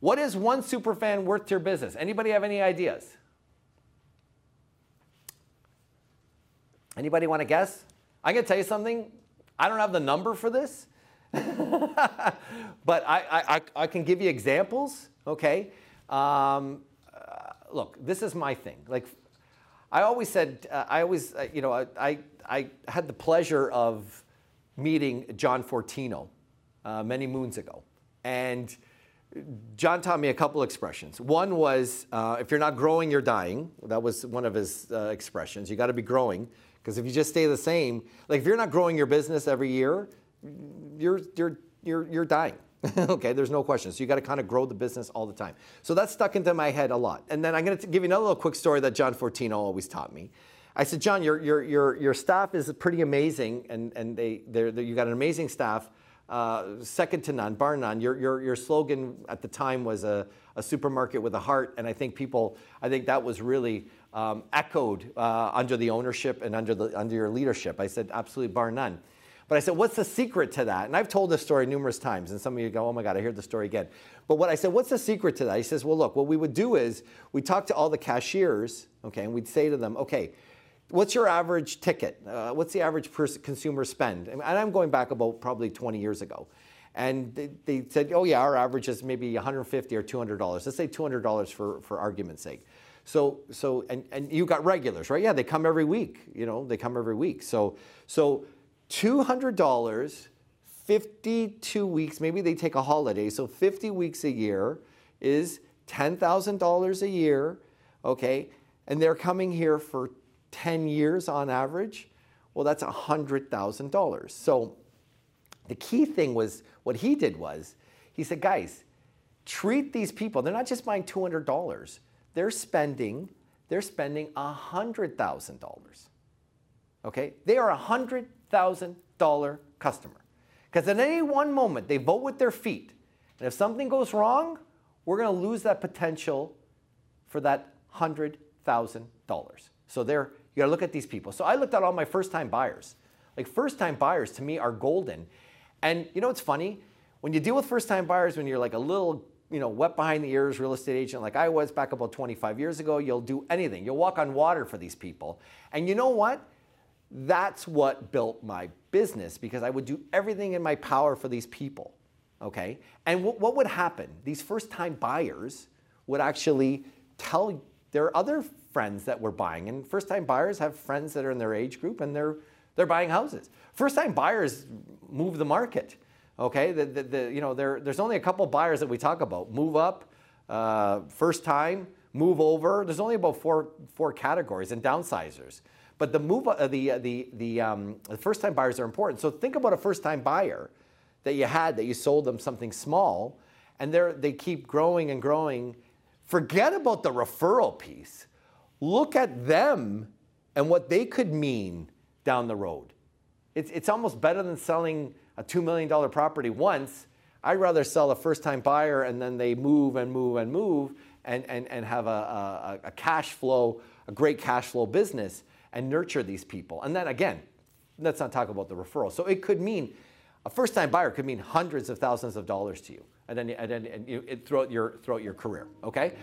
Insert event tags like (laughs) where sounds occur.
What is one superfan worth to your business? Anybody have any ideas? Anybody want to guess? I'm going to tell you something. I don't have the number for this, (laughs) but I, I, I, can give you examples, okay? Um, uh, look, this is my thing. Like, I always said, uh, I always, uh, you know, I, I, I, had the pleasure of meeting John Fortino uh, many moons ago. And John taught me a couple expressions. One was, uh, if you're not growing, you're dying. That was one of his uh, expressions. You got to be growing because if you just stay the same, like if you're not growing your business every year, you're you're you're you're dying. (laughs) okay, there's no question. So you got to kind of grow the business all the time. So that stuck into my head a lot. And then I'm going to give you another little quick story that John Fortino always taught me. I said, John, your your your your staff is pretty amazing, and and they they you got an amazing staff uh, second to none, bar none. Your, your, your slogan at the time was a, a supermarket with a heart, and I think people, I think that was really um, echoed uh, under the ownership and under, the, under your leadership. I said, absolutely, bar none. But I said, what's the secret to that? And I've told this story numerous times, and some of you go, oh my God, I hear the story again. But what I said, what's the secret to that? He says, well, look, what we would do is we talk to all the cashiers, okay, and we'd say to them, okay, What's your average ticket? Uh, what's the average person, consumer spend? And I'm going back about probably 20 years ago. And they, they said, oh yeah, our average is maybe 150 or 200 dollars. Let's say 200 dollars for, for argument's sake. So, so and, and you got regulars, right? Yeah, they come every week. You know, they come every week. So, so $200, 52 weeks, maybe they take a holiday. So 50 weeks a year is $10,000 a year, okay? And they're coming here for 10 years on average, well, that's $100,000. So the key thing was what he did was he said, guys, treat these people. They're not just buying $200. They're spending they're spending $100,000. Okay? They are a $100,000 customer. Because at any one moment, they vote with their feet. And if something goes wrong, we're going to lose that potential for that $100,000. So they're you got to look at these people. So I looked at all my first time buyers. Like first time buyers to me are golden. And you know what's funny? When you deal with first time buyers, when you're like a little, you know, wet behind the ears real estate agent like I was back about 25 years ago, you'll do anything. You'll walk on water for these people. And you know what? That's what built my business because I would do everything in my power for these people. Okay? And w- what would happen? These first time buyers would actually tell there are other friends that were buying, and first time buyers have friends that are in their age group and they're, they're buying houses. First time buyers move the market. Okay, the, the, the you know, there, there's only a couple buyers that we talk about move up, uh, first time, move over. There's only about four, four categories and downsizers. But the move, uh, the, uh, the, the, um, the first time buyers are important. So think about a first time buyer that you had that you sold them something small and they they keep growing and growing Forget about the referral piece. Look at them and what they could mean down the road. It's, it's almost better than selling a $2 million property once. I'd rather sell a first time buyer and then they move and move and move and, and, and have a, a, a cash flow, a great cash flow business and nurture these people. And then again, let's not talk about the referral. So it could mean a first-time buyer could mean hundreds of thousands of dollars to you, and then and, then, and you, it, throughout your throughout your career. Okay.